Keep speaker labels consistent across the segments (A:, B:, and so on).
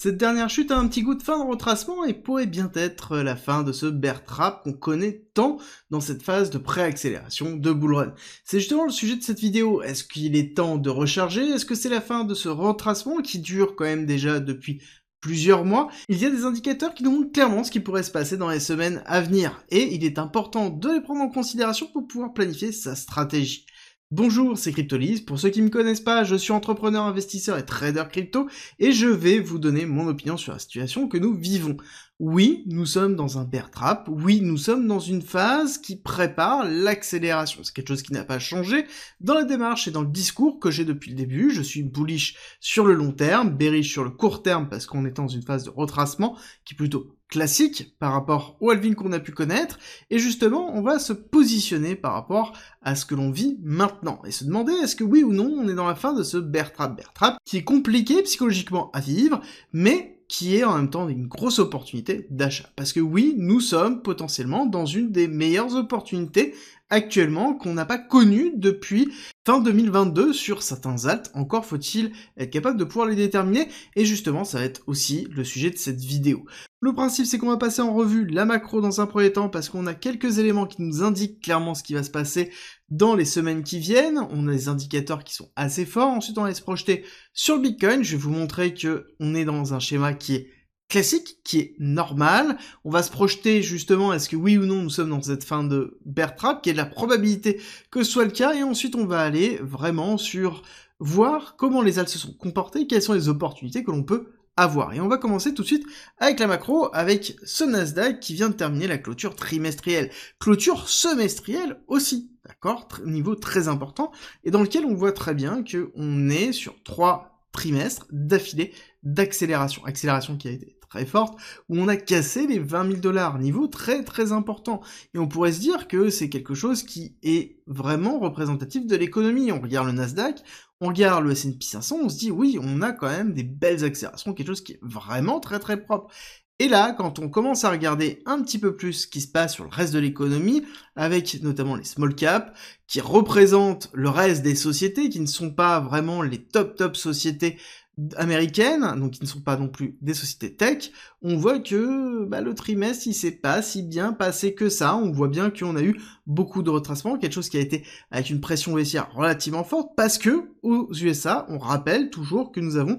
A: Cette dernière chute a un petit goût de fin de retracement et pourrait bien être la fin de ce bear trap qu'on connaît tant dans cette phase de pré-accélération de Bullrun. C'est justement le sujet de cette vidéo. Est-ce qu'il est temps de recharger Est-ce que c'est la fin de ce retracement qui dure quand même déjà depuis plusieurs mois, il y a des indicateurs qui nous montrent clairement ce qui pourrait se passer dans les semaines à venir, et il est important de les prendre en considération pour pouvoir planifier sa stratégie. Bonjour, c'est Cryptolise. Pour ceux qui ne me connaissent pas, je suis entrepreneur, investisseur et trader crypto et je vais vous donner mon opinion sur la situation que nous vivons. Oui, nous sommes dans un bear trap. Oui, nous sommes dans une phase qui prépare l'accélération. C'est quelque chose qui n'a pas changé dans la démarche et dans le discours que j'ai depuis le début. Je suis bullish sur le long terme, bearish sur le court terme parce qu'on est dans une phase de retracement qui est plutôt classique par rapport au Alvin qu'on a pu connaître, et justement on va se positionner par rapport à ce que l'on vit maintenant, et se demander est-ce que oui ou non on est dans la fin de ce Bertrap Bertrap, qui est compliqué psychologiquement à vivre, mais qui est en même temps une grosse opportunité d'achat. Parce que oui, nous sommes potentiellement dans une des meilleures opportunités actuellement qu'on n'a pas connu depuis fin 2022 sur certains altes. Encore faut-il être capable de pouvoir les déterminer et justement ça va être aussi le sujet de cette vidéo. Le principe c'est qu'on va passer en revue la macro dans un premier temps parce qu'on a quelques éléments qui nous indiquent clairement ce qui va se passer dans les semaines qui viennent. On a des indicateurs qui sont assez forts. Ensuite on va se projeter sur le Bitcoin. Je vais vous montrer que est dans un schéma qui est classique qui est normal. On va se projeter justement est-ce que oui ou non nous sommes dans cette fin de Bertrap, qui est la probabilité que ce soit le cas, et ensuite on va aller vraiment sur voir comment les alpes se sont comportés quelles sont les opportunités que l'on peut avoir. Et on va commencer tout de suite avec la macro, avec ce Nasdaq qui vient de terminer la clôture trimestrielle. Clôture semestrielle aussi, d'accord Niveau très important, et dans lequel on voit très bien qu'on est sur trois trimestres d'affilée d'accélération. Accélération qui a été très forte, où on a cassé les 20 000 dollars, niveau très très important. Et on pourrait se dire que c'est quelque chose qui est vraiment représentatif de l'économie. On regarde le Nasdaq, on regarde le S&P 500, on se dit oui, on a quand même des belles accélérations, quelque chose qui est vraiment très très propre. Et là, quand on commence à regarder un petit peu plus ce qui se passe sur le reste de l'économie, avec notamment les small caps, qui représentent le reste des sociétés, qui ne sont pas vraiment les top top sociétés américaines, donc qui ne sont pas non plus des sociétés tech, on voit que bah, le trimestre, il s'est pas si bien passé que ça. On voit bien qu'on a eu beaucoup de retracements, quelque chose qui a été avec une pression baissière relativement forte, parce que aux USA, on rappelle toujours que nous avons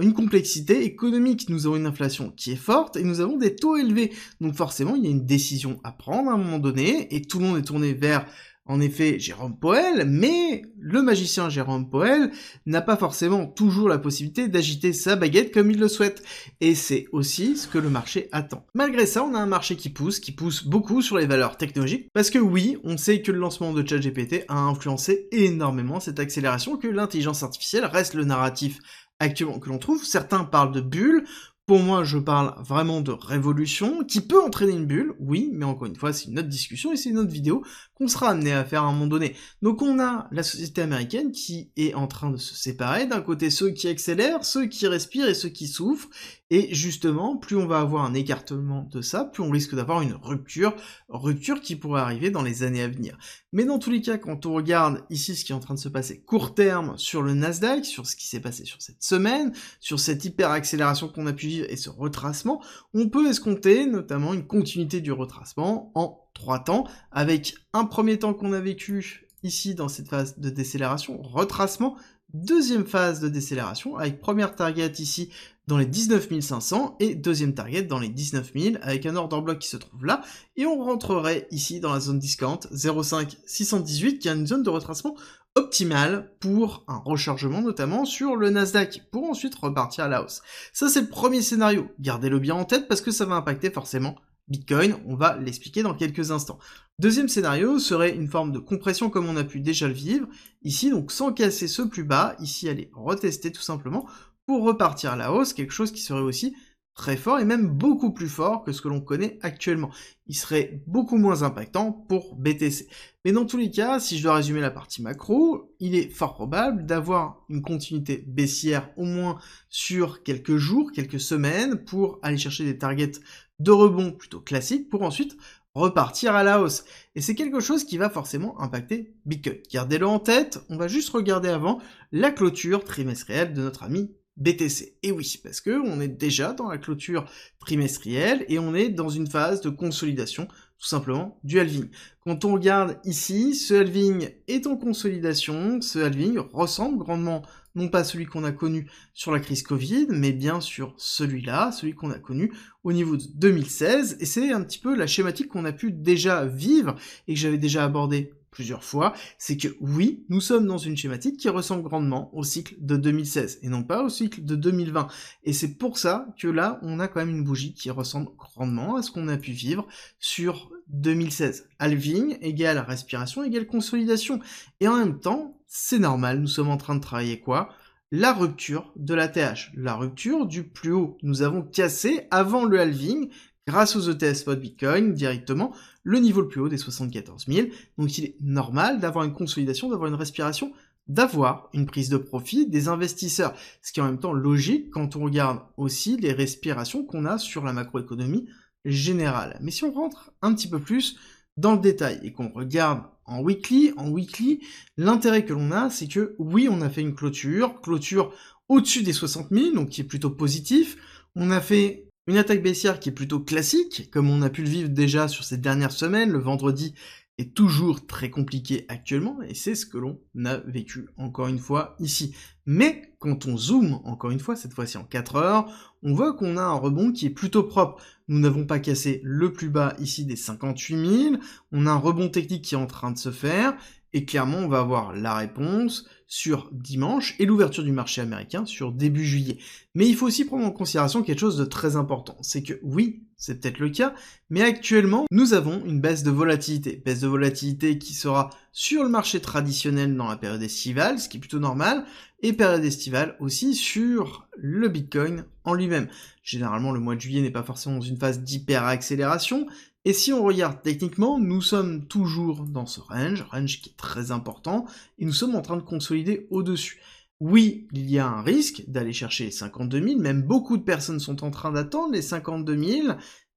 A: une complexité économique. Nous avons une inflation qui est forte et nous avons des taux élevés. Donc forcément, il y a une décision à prendre à un moment donné et tout le monde est tourné vers en effet Jérôme Poel, mais le magicien Jérôme Poel n'a pas forcément toujours la possibilité d'agiter sa baguette comme il le souhaite, et c'est aussi ce que le marché attend. Malgré ça, on a un marché qui pousse, qui pousse beaucoup sur les valeurs technologiques, parce que oui, on sait que le lancement de ChatGPT a influencé énormément cette accélération, que l'intelligence artificielle reste le narratif actuellement que l'on trouve. Certains parlent de bulles, pour moi, je parle vraiment de révolution qui peut entraîner une bulle, oui, mais encore une fois, c'est une autre discussion et c'est une autre vidéo qu'on sera amené à faire à un moment donné. Donc on a la société américaine qui est en train de se séparer, d'un côté ceux qui accélèrent, ceux qui respirent et ceux qui souffrent, et justement, plus on va avoir un écartement de ça, plus on risque d'avoir une rupture, rupture qui pourrait arriver dans les années à venir. Mais dans tous les cas, quand on regarde ici ce qui est en train de se passer court terme sur le Nasdaq, sur ce qui s'est passé sur cette semaine, sur cette hyper accélération qu'on a pu vivre, et ce retracement, on peut escompter notamment une continuité du retracement en trois temps, avec un premier temps qu'on a vécu ici dans cette phase de décélération, retracement, deuxième phase de décélération avec première target ici dans les 19 500 et deuxième target dans les 19 000 avec un order bloc qui se trouve là et on rentrerait ici dans la zone discount 05 618 qui est une zone de retracement optimale pour un rechargement notamment sur le Nasdaq pour ensuite repartir à la hausse. Ça c'est le premier scénario, gardez-le bien en tête parce que ça va impacter forcément Bitcoin, on va l'expliquer dans quelques instants. Deuxième scénario serait une forme de compression comme on a pu déjà le vivre, ici donc sans casser ce plus bas, ici aller retester tout simplement pour repartir à la hausse, quelque chose qui serait aussi très fort et même beaucoup plus fort que ce que l'on connaît actuellement. Il serait beaucoup moins impactant pour BTC. Mais dans tous les cas, si je dois résumer la partie macro, il est fort probable d'avoir une continuité baissière au moins sur quelques jours, quelques semaines pour aller chercher des targets de rebond plutôt classiques pour ensuite repartir à la hausse. Et c'est quelque chose qui va forcément impacter Bitcoin. Gardez-le en tête, on va juste regarder avant la clôture trimestrielle de notre ami BTC. Et oui, parce que on est déjà dans la clôture trimestrielle et on est dans une phase de consolidation tout simplement du halving. Quand on regarde ici, ce halving est en consolidation, ce halving ressemble grandement non pas à celui qu'on a connu sur la crise Covid, mais bien sur celui-là, celui, qu'on a connu au niveau de 2016, et c'est un petit peu la schématique qu'on a pu déjà vivre et que j'avais déjà abordé plusieurs fois, c'est que oui, nous sommes dans une schématique qui ressemble grandement au cycle de 2016 et non pas au cycle de 2020. Et c'est pour ça que là, on a quand même une bougie qui ressemble grandement à ce qu'on a pu vivre sur 2016. Alving égale respiration égale consolidation. Et en même temps, c'est normal, nous sommes en train de travailler quoi la rupture de la TH, la rupture du plus haut. Nous avons cassé avant le halving grâce aux ETS votre Bitcoin directement le niveau le plus haut des 74 000. Donc il est normal d'avoir une consolidation, d'avoir une respiration, d'avoir une prise de profit des investisseurs. Ce qui est en même temps logique quand on regarde aussi les respirations qu'on a sur la macroéconomie générale. Mais si on rentre un petit peu plus dans le détail et qu'on regarde en weekly, en weekly, l'intérêt que l'on a, c'est que oui, on a fait une clôture, clôture au-dessus des 60 000, donc qui est plutôt positif. On a fait une attaque baissière qui est plutôt classique, comme on a pu le vivre déjà sur ces dernières semaines, le vendredi est toujours très compliqué actuellement, et c'est ce que l'on a vécu encore une fois ici. Mais quand on zoome, encore une fois, cette fois-ci en 4 heures, on voit qu'on a un rebond qui est plutôt propre. Nous n'avons pas cassé le plus bas ici des 58 000, on a un rebond technique qui est en train de se faire, et clairement, on va avoir la réponse sur dimanche et l'ouverture du marché américain sur début juillet. Mais il faut aussi prendre en considération quelque chose de très important. C'est que oui, c'est peut-être le cas, mais actuellement, nous avons une baisse de volatilité. Baisse de volatilité qui sera sur le marché traditionnel dans la période estivale, ce qui est plutôt normal, et période estivale aussi sur le Bitcoin en lui-même. Généralement, le mois de juillet n'est pas forcément dans une phase d'hyper-accélération. Et si on regarde techniquement, nous sommes toujours dans ce range, range qui est très important, et nous sommes en train de consolider au-dessus. Oui, il y a un risque d'aller chercher les 52 000, même beaucoup de personnes sont en train d'attendre les 52 000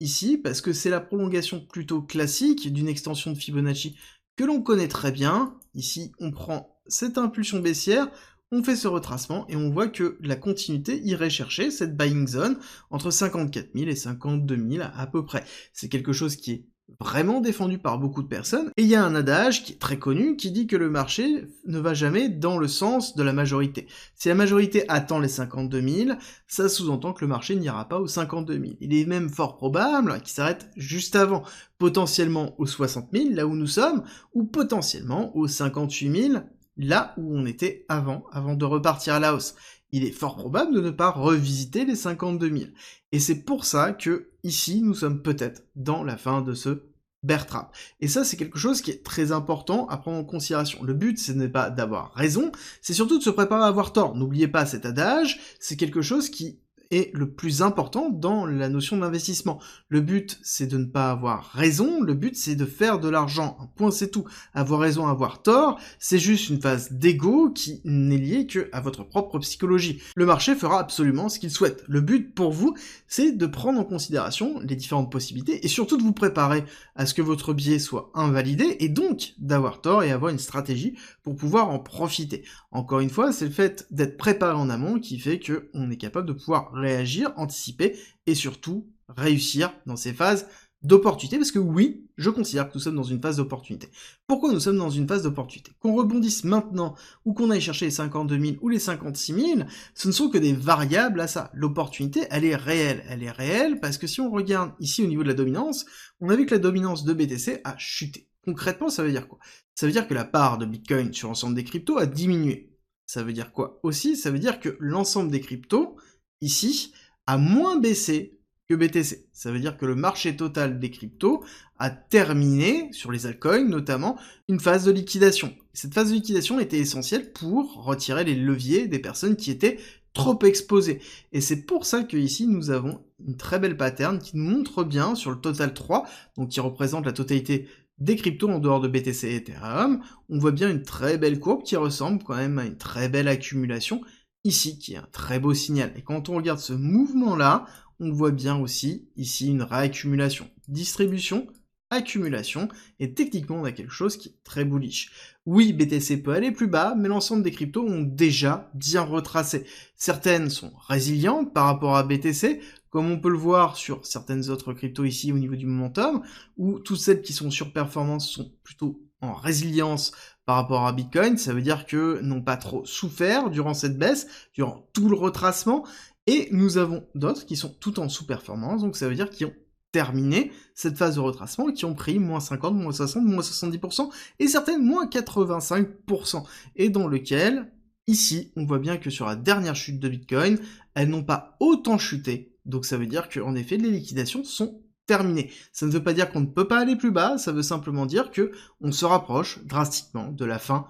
A: ici, parce que c'est la prolongation plutôt classique d'une extension de Fibonacci que l'on connaît très bien. Ici, on prend cette impulsion baissière, on fait ce retracement et on voit que la continuité irait chercher cette buying zone entre 54 000 et 52 000 à peu près. C'est quelque chose qui est vraiment défendu par beaucoup de personnes. Et il y a un adage qui est très connu qui dit que le marché ne va jamais dans le sens de la majorité. Si la majorité attend les 52 000, ça sous-entend que le marché n'ira pas aux 52 000. Il est même fort probable qu'il s'arrête juste avant, potentiellement aux 60 000, là où nous sommes, ou potentiellement aux 58 000, là où on était avant, avant de repartir à la hausse. Il est fort probable de ne pas revisiter les 52 000. Et c'est pour ça que, ici, nous sommes peut-être dans la fin de ce Bertrap. Et ça, c'est quelque chose qui est très important à prendre en considération. Le but, ce n'est pas d'avoir raison, c'est surtout de se préparer à avoir tort. N'oubliez pas cet adage, c'est quelque chose qui est le plus important dans la notion d'investissement. Le but, c'est de ne pas avoir raison, le but, c'est de faire de l'argent. Un point, c'est tout. Avoir raison, avoir tort, c'est juste une phase d'ego qui n'est liée que à votre propre psychologie. Le marché fera absolument ce qu'il souhaite. Le but pour vous, c'est de prendre en considération les différentes possibilités et surtout de vous préparer à ce que votre biais soit invalidé et donc d'avoir tort et avoir une stratégie pour pouvoir en profiter. Encore une fois, c'est le fait d'être préparé en amont qui fait que on est capable de pouvoir réagir, anticiper et surtout réussir dans ces phases d'opportunité, parce que oui, je considère que nous sommes dans une phase d'opportunité. Pourquoi nous sommes dans une phase d'opportunité Qu'on rebondisse maintenant ou qu'on aille chercher les 52 000 ou les 56 000, ce ne sont que des variables à ça. L'opportunité, elle est réelle. Elle est réelle parce que si on regarde ici au niveau de la dominance, on a vu que la dominance de BTC a chuté. Concrètement, ça veut dire quoi Ça veut dire que la part de Bitcoin sur l'ensemble des cryptos a diminué. Ça veut dire quoi aussi Ça veut dire que l'ensemble des cryptos ici, a moins baissé que BTC. Ça veut dire que le marché total des cryptos a terminé, sur les altcoins notamment, une phase de liquidation. Cette phase de liquidation était essentielle pour retirer les leviers des personnes qui étaient trop exposées. Et c'est pour ça que ici nous avons une très belle pattern qui nous montre bien sur le total 3, donc qui représente la totalité des cryptos en dehors de BTC et Ethereum, on voit bien une très belle courbe qui ressemble quand même à une très belle accumulation ici, qui est un très beau signal. Et quand on regarde ce mouvement-là, on voit bien aussi ici une réaccumulation. Distribution, accumulation, et techniquement on a quelque chose qui est très bullish. Oui, BTC peut aller plus bas, mais l'ensemble des cryptos ont déjà bien retracé. Certaines sont résilientes par rapport à BTC, comme on peut le voir sur certaines autres cryptos ici au niveau du momentum, où toutes celles qui sont sur performance sont plutôt en résilience par rapport à Bitcoin. Ça veut dire que n'ont pas trop souffert durant cette baisse, durant tout le retracement. Et nous avons d'autres qui sont tout en sous-performance. Donc ça veut dire qu'ils ont terminé cette phase de retracement et qui ont pris moins 50, moins 60, moins 70% et certaines moins 85%. Et dans lequel, ici, on voit bien que sur la dernière chute de Bitcoin, elles n'ont pas autant chuté. Donc ça veut dire qu'en effet, les liquidations sont terminé. Ça ne veut pas dire qu'on ne peut pas aller plus bas, ça veut simplement dire que on se rapproche drastiquement de la fin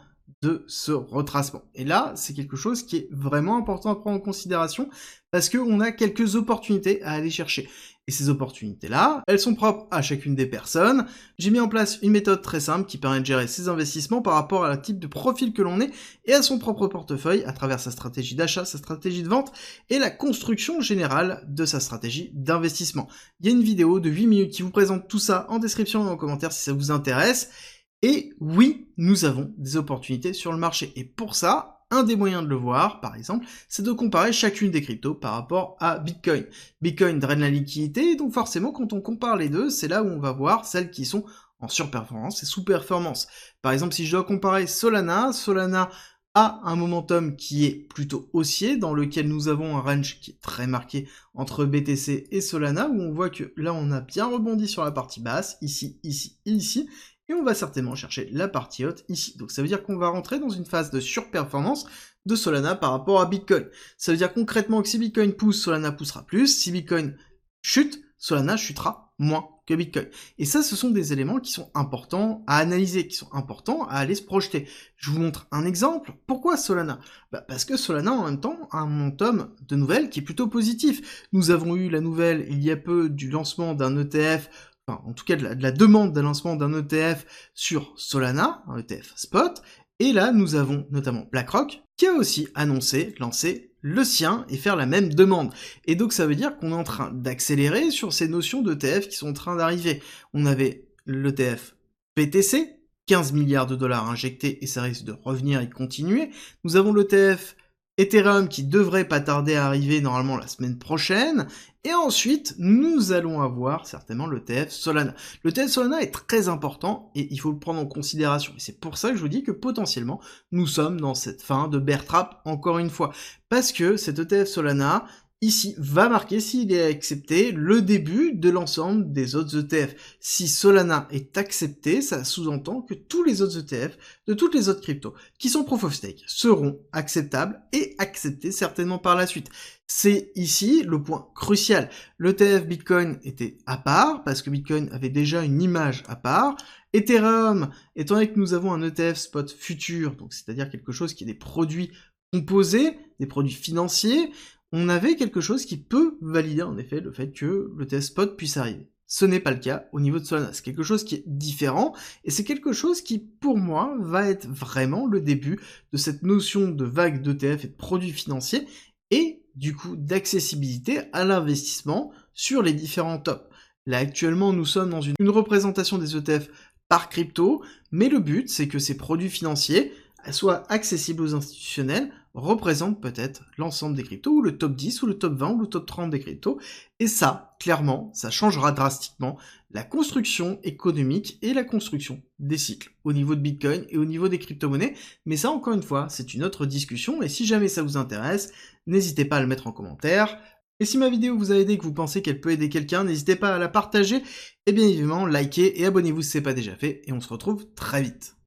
A: ce retracement. Et là, c'est quelque chose qui est vraiment important à prendre en considération parce qu'on a quelques opportunités à aller chercher. Et ces opportunités-là, elles sont propres à chacune des personnes. J'ai mis en place une méthode très simple qui permet de gérer ses investissements par rapport à la type de profil que l'on est et à son propre portefeuille à travers sa stratégie d'achat, sa stratégie de vente et la construction générale de sa stratégie d'investissement. Il y a une vidéo de 8 minutes qui vous présente tout ça en description en commentaire si ça vous intéresse. Et oui, nous avons des opportunités sur le marché. Et pour ça, un des moyens de le voir, par exemple, c'est de comparer chacune des cryptos par rapport à Bitcoin. Bitcoin draine la liquidité, donc forcément, quand on compare les deux, c'est là où on va voir celles qui sont en surperformance et sous-performance. Par exemple, si je dois comparer Solana, Solana a un momentum qui est plutôt haussier, dans lequel nous avons un range qui est très marqué entre BTC et Solana, où on voit que là on a bien rebondi sur la partie basse, ici, ici, ici, et on va certainement chercher la partie haute ici. Donc ça veut dire qu'on va rentrer dans une phase de surperformance de Solana par rapport à Bitcoin. Ça veut dire concrètement que si Bitcoin pousse, Solana poussera plus, si Bitcoin chute, Solana chutera moins que Bitcoin. Et ça, ce sont des éléments qui sont importants à analyser, qui sont importants à aller se projeter. Je vous montre un exemple. Pourquoi Solana bah, Parce que Solana, en même temps, a un momentum de nouvelles qui est plutôt positif. Nous avons eu la nouvelle il y a peu du lancement d'un ETF en tout cas de la, demande d'un lancement d'un ETF sur Solana, un ETF spot, et là nous avons notamment BlackRock qui a aussi annoncé lancer le sien et faire la même demande. Et donc ça veut dire qu'on est en train d'accélérer sur ces notions d'ETF qui sont en train d'arriver. On avait l'ETF PTC, 15 milliards de dollars injectés et ça risque de revenir et continuer. Nous avons l'ETF Ethereum qui devrait pas tarder à arriver normalement la semaine prochaine. Et ensuite, nous allons avoir certainement l'ETF Solana. L'ETF Solana est très important et il faut le prendre en considération. Et c'est pour ça que je vous dis que potentiellement, nous sommes dans cette fin de bear trap encore une fois. Parce que cet ETF Solana, ici va marquer, s'il est accepté, le début de l'ensemble des autres ETF. Si Solana est accepté, ça sous-entend que tous les autres ETF de toutes les autres cryptos qui sont proof of stake seront acceptables et acceptés certainement par la suite. C'est ici le point crucial. L'ETF Bitcoin était à part parce que Bitcoin avait déjà une image à part. Ethereum, étant donné que nous avons un ETF spot futur, donc c'est-à-dire quelque chose qui est des produits composés, des produits financiers, on avait quelque chose qui peut valider en effet le fait que le test Spot puisse arriver. Ce n'est pas le cas au niveau de Solana, c'est quelque chose qui est différent et c'est quelque chose qui pour moi va être vraiment le début de cette notion de vague d'ETF et de produits financiers et du coup d'accessibilité à l'investissement sur les différents tops. Là actuellement nous sommes dans une représentation des ETF par crypto, mais le but c'est que ces produits financiers soit accessible aux institutionnels, représente peut-être l'ensemble des cryptos, ou le top 10, ou le top 20, ou le top 30 des cryptos. Et ça, clairement, ça changera drastiquement la construction économique et la construction des cycles au niveau de Bitcoin et au niveau des crypto-monnaies. Mais ça, encore une fois, c'est une autre discussion. Et si jamais ça vous intéresse, n'hésitez pas à le mettre en commentaire. Et si ma vidéo vous a aidé et que vous pensez qu'elle peut aider quelqu'un, n'hésitez pas à la partager et bien évidemment likez et abonnez-vous si ce n'est pas déjà fait. Et on se retrouve très vite.